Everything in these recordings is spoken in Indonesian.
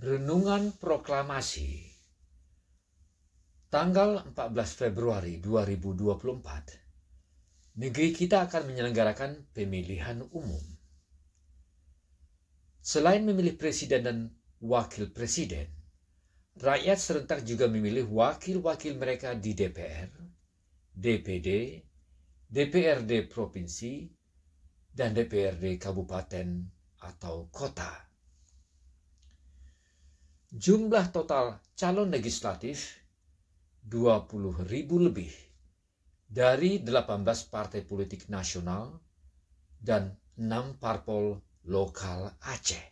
Renungan Proklamasi Tanggal 14 Februari 2024, negeri kita akan menyelenggarakan pemilihan umum. Selain memilih presiden dan wakil presiden, rakyat serentak juga memilih wakil-wakil mereka di DPR, DPD, DPRD provinsi, dan DPRD kabupaten atau kota jumlah total calon legislatif 20 ribu lebih dari 18 partai politik nasional dan 6 parpol lokal Aceh.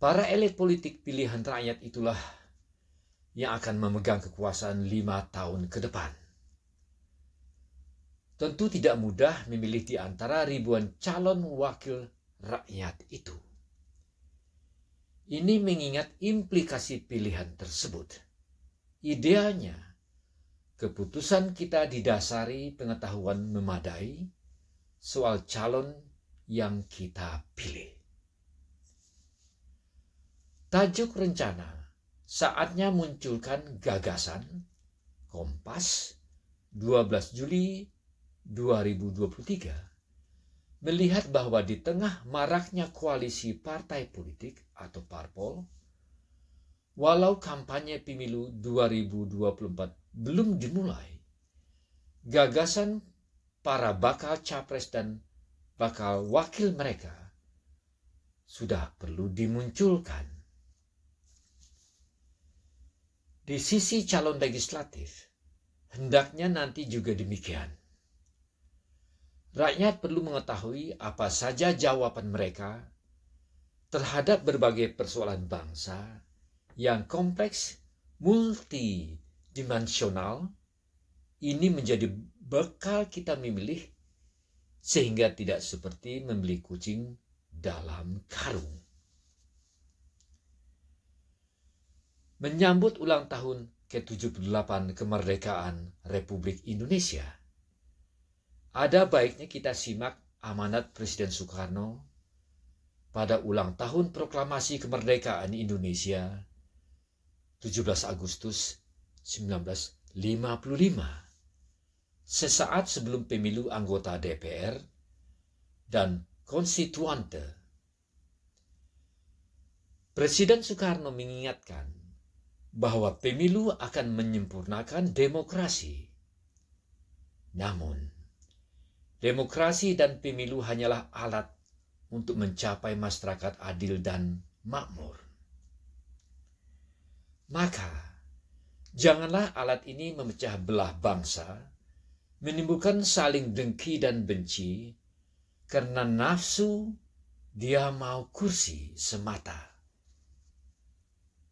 Para elit politik pilihan rakyat itulah yang akan memegang kekuasaan lima tahun ke depan. Tentu tidak mudah memilih di antara ribuan calon wakil rakyat itu. Ini mengingat implikasi pilihan tersebut. Idealnya, keputusan kita didasari pengetahuan memadai soal calon yang kita pilih. Tajuk rencana saatnya munculkan gagasan Kompas 12 Juli 2023 melihat bahwa di tengah maraknya koalisi partai politik atau parpol, walau kampanye pemilu 2024 belum dimulai, gagasan para bakal capres dan bakal wakil mereka sudah perlu dimunculkan. Di sisi calon legislatif, hendaknya nanti juga demikian Rakyat perlu mengetahui apa saja jawaban mereka terhadap berbagai persoalan bangsa yang kompleks, multidimensional. Ini menjadi bekal kita memilih sehingga tidak seperti membeli kucing dalam karung. Menyambut ulang tahun ke-78 kemerdekaan Republik Indonesia – ada baiknya kita simak amanat Presiden Soekarno pada ulang tahun proklamasi kemerdekaan Indonesia 17 Agustus 1955. Sesaat sebelum pemilu anggota DPR dan konstituante. Presiden Soekarno mengingatkan bahwa pemilu akan menyempurnakan demokrasi. Namun, Demokrasi dan pemilu hanyalah alat untuk mencapai masyarakat adil dan makmur. Maka, janganlah alat ini memecah belah bangsa, menimbulkan saling dengki dan benci, karena nafsu dia mau kursi semata.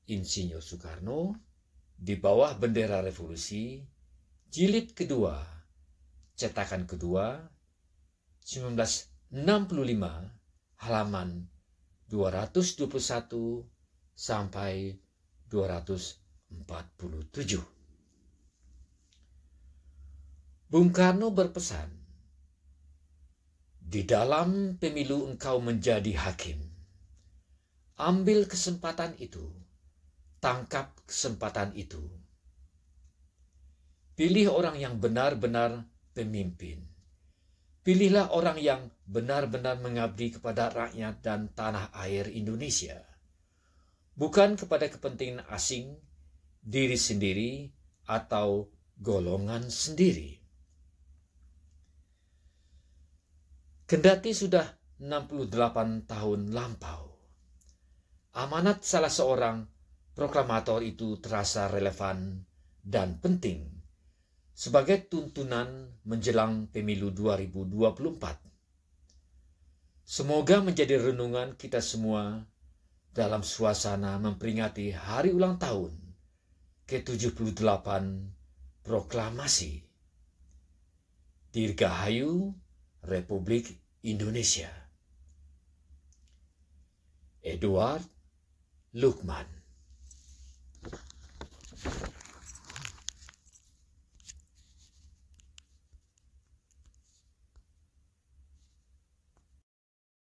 Insinyur Soekarno di bawah bendera revolusi, jilid kedua, cetakan kedua, 1965 halaman 221 sampai 247. Bung Karno berpesan, di dalam pemilu engkau menjadi hakim. Ambil kesempatan itu, tangkap kesempatan itu. Pilih orang yang benar-benar pemimpin Pilihlah orang yang benar-benar mengabdi kepada rakyat dan tanah air Indonesia, bukan kepada kepentingan asing, diri sendiri, atau golongan sendiri. Kendati sudah 68 tahun lampau, amanat salah seorang proklamator itu terasa relevan dan penting sebagai tuntunan menjelang pemilu 2024. Semoga menjadi renungan kita semua dalam suasana memperingati hari ulang tahun ke-78 proklamasi Dirgahayu Republik Indonesia. Edward Lukman